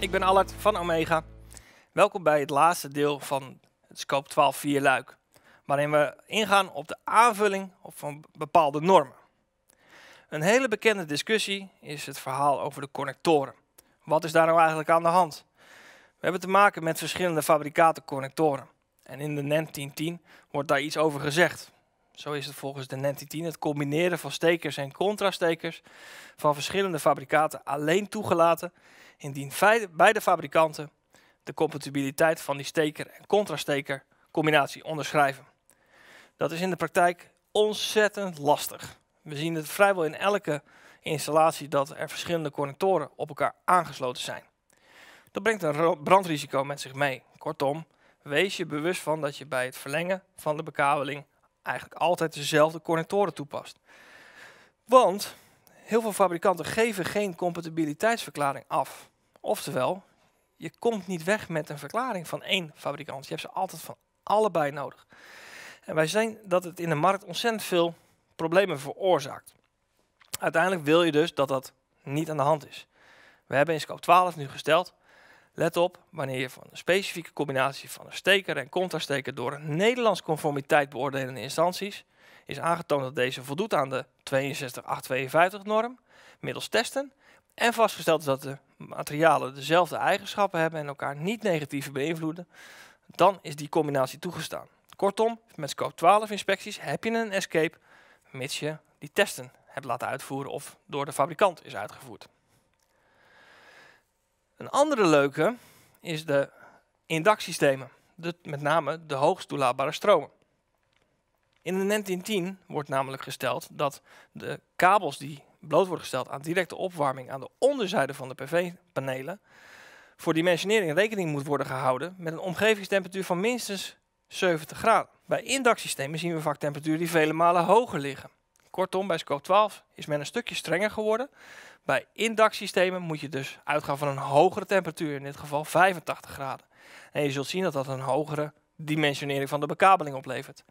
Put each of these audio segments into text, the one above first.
Ik ben Allard van Omega. Welkom bij het laatste deel van het Scope 12 Luik, waarin we ingaan op de aanvulling van bepaalde normen. Een hele bekende discussie is het verhaal over de connectoren. Wat is daar nou eigenlijk aan de hand? We hebben te maken met verschillende fabrikaten connectoren. En in de NEN e 1010 wordt daar iets over gezegd. Zo is het volgens de NEN het combineren van stekers en contrastekers van verschillende fabrikaten alleen toegelaten indien beide fabrikanten de compatibiliteit van die steker en contrasteker combinatie onderschrijven. Dat is in de praktijk ontzettend lastig. We zien het vrijwel in elke installatie dat er verschillende connectoren op elkaar aangesloten zijn. Dat brengt een brandrisico met zich mee. Kortom, wees je bewust van dat je bij het verlengen van de bekabeling eigenlijk altijd dezelfde connectoren toepast. Want heel veel fabrikanten geven geen compatibiliteitsverklaring af. Oftewel, je komt niet weg met een verklaring van één fabrikant. Je hebt ze altijd van allebei nodig. En wij zien dat het in de markt ontzettend veel problemen veroorzaakt. Uiteindelijk wil je dus dat dat niet aan de hand is. We hebben in scope 12 nu gesteld Let op, wanneer je van een specifieke combinatie van een steker en contrasteker door een Nederlands conformiteit beoordelende instanties is aangetoond dat deze voldoet aan de 62852 norm middels testen en vastgesteld is dat de materialen dezelfde eigenschappen hebben en elkaar niet negatief beïnvloeden, dan is die combinatie toegestaan. Kortom, met scope 12 inspecties heb je een escape, mits je die testen hebt laten uitvoeren of door de fabrikant is uitgevoerd. Een andere leuke is de indaksystemen, met name de hoogst toelaatbare stromen. In de N10 wordt namelijk gesteld dat de kabels die bloot worden gesteld aan directe opwarming aan de onderzijde van de PV-panelen, voor dimensionering rekening moet worden gehouden met een omgevingstemperatuur van minstens 70 graden. Bij indaksystemen zien we vaak temperaturen die vele malen hoger liggen. Kortom, bij scope 12 is men een stukje strenger geworden. Bij indactsystemen moet je dus uitgaan van een hogere temperatuur, in dit geval 85 graden. En je zult zien dat dat een hogere dimensionering van de bekabeling oplevert.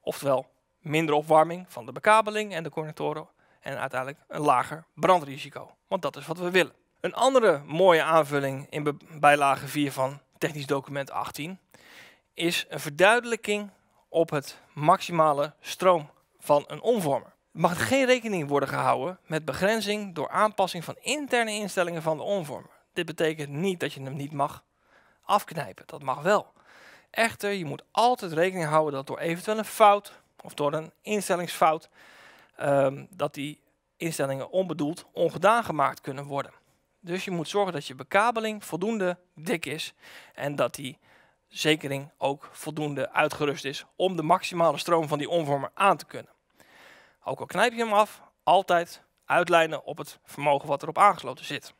Oftewel, minder opwarming van de bekabeling en de connectoren en uiteindelijk een lager brandrisico. Want dat is wat we willen. Een andere mooie aanvulling in bijlage 4 van technisch document 18 is een verduidelijking op het maximale stroom van een omvormer mag geen rekening worden gehouden met begrenzing door aanpassing van interne instellingen van de omvormer. Dit betekent niet dat je hem niet mag afknijpen. Dat mag wel. Echter, je moet altijd rekening houden dat door eventueel een fout of door een instellingsfout, ehm, dat die instellingen onbedoeld ongedaan gemaakt kunnen worden. Dus je moet zorgen dat je bekabeling voldoende dik is en dat die zekering ook voldoende uitgerust is om de maximale stroom van die omvormer aan te kunnen. Ook al knijp je hem af, altijd uitlijnen op het vermogen wat erop aangesloten zit.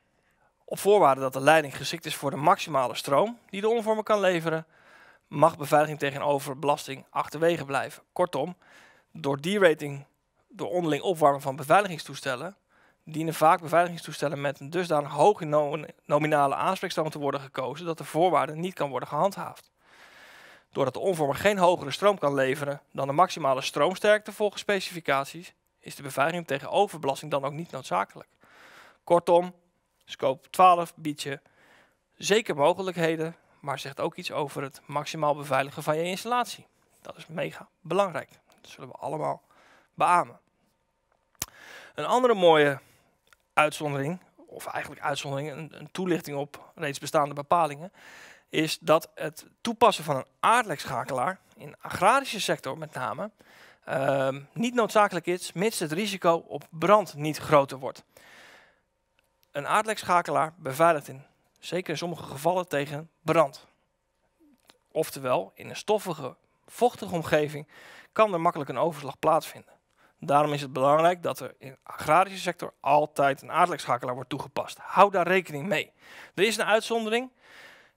Op voorwaarde dat de leiding geschikt is voor de maximale stroom die de omvormer kan leveren, mag beveiliging tegen overbelasting achterwege blijven. Kortom, door derating, door onderling opwarmen van beveiligingstoestellen, dienen vaak beveiligingstoestellen met een dusdanig hoge nominale aanspreekstroom te worden gekozen dat de voorwaarde niet kan worden gehandhaafd. Doordat de omvormer geen hogere stroom kan leveren dan de maximale stroomsterkte volgens specificaties, is de beveiliging tegen overbelasting dan ook niet noodzakelijk. Kortom, scope 12 biedt je zeker mogelijkheden, maar zegt ook iets over het maximaal beveiligen van je installatie. Dat is mega belangrijk. Dat zullen we allemaal beamen. Een andere mooie uitzondering, of eigenlijk uitzondering, een toelichting op reeds bestaande bepalingen, is dat het toepassen van een aardlekschakelaar in de agrarische sector met name, ehm, niet noodzakelijk is, mits het risico op brand niet groter wordt. Een aardlijkschakelaar beveiligt in zeker in sommige gevallen tegen brand. Oftewel, in een stoffige, vochtige omgeving kan er makkelijk een overslag plaatsvinden. Daarom is het belangrijk dat er in de agrarische sector altijd een aardlijkschakelaar wordt toegepast. Hou daar rekening mee. Er is een uitzondering.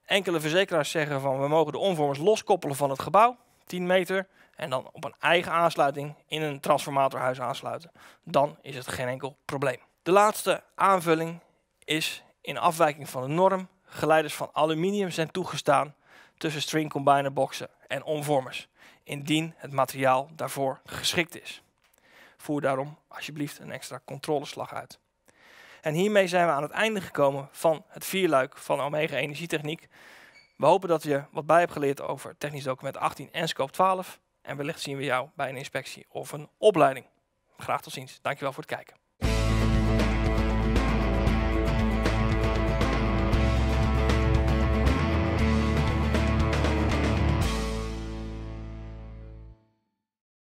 Enkele verzekeraars zeggen van we mogen de omvormers loskoppelen van het gebouw, 10 meter, en dan op een eigen aansluiting in een transformatorhuis aansluiten. Dan is het geen enkel probleem. De laatste aanvulling is in afwijking van de norm, geleiders van aluminium zijn toegestaan tussen string combiner boxen en omvormers, indien het materiaal daarvoor geschikt is. Voer daarom alsjeblieft een extra controleslag uit. En hiermee zijn we aan het einde gekomen van het vierluik van Omega Energietechniek. We hopen dat je wat bij hebt geleerd over technisch document 18 en scope 12. En wellicht zien we jou bij een inspectie of een opleiding. Graag tot ziens. Dankjewel voor het kijken.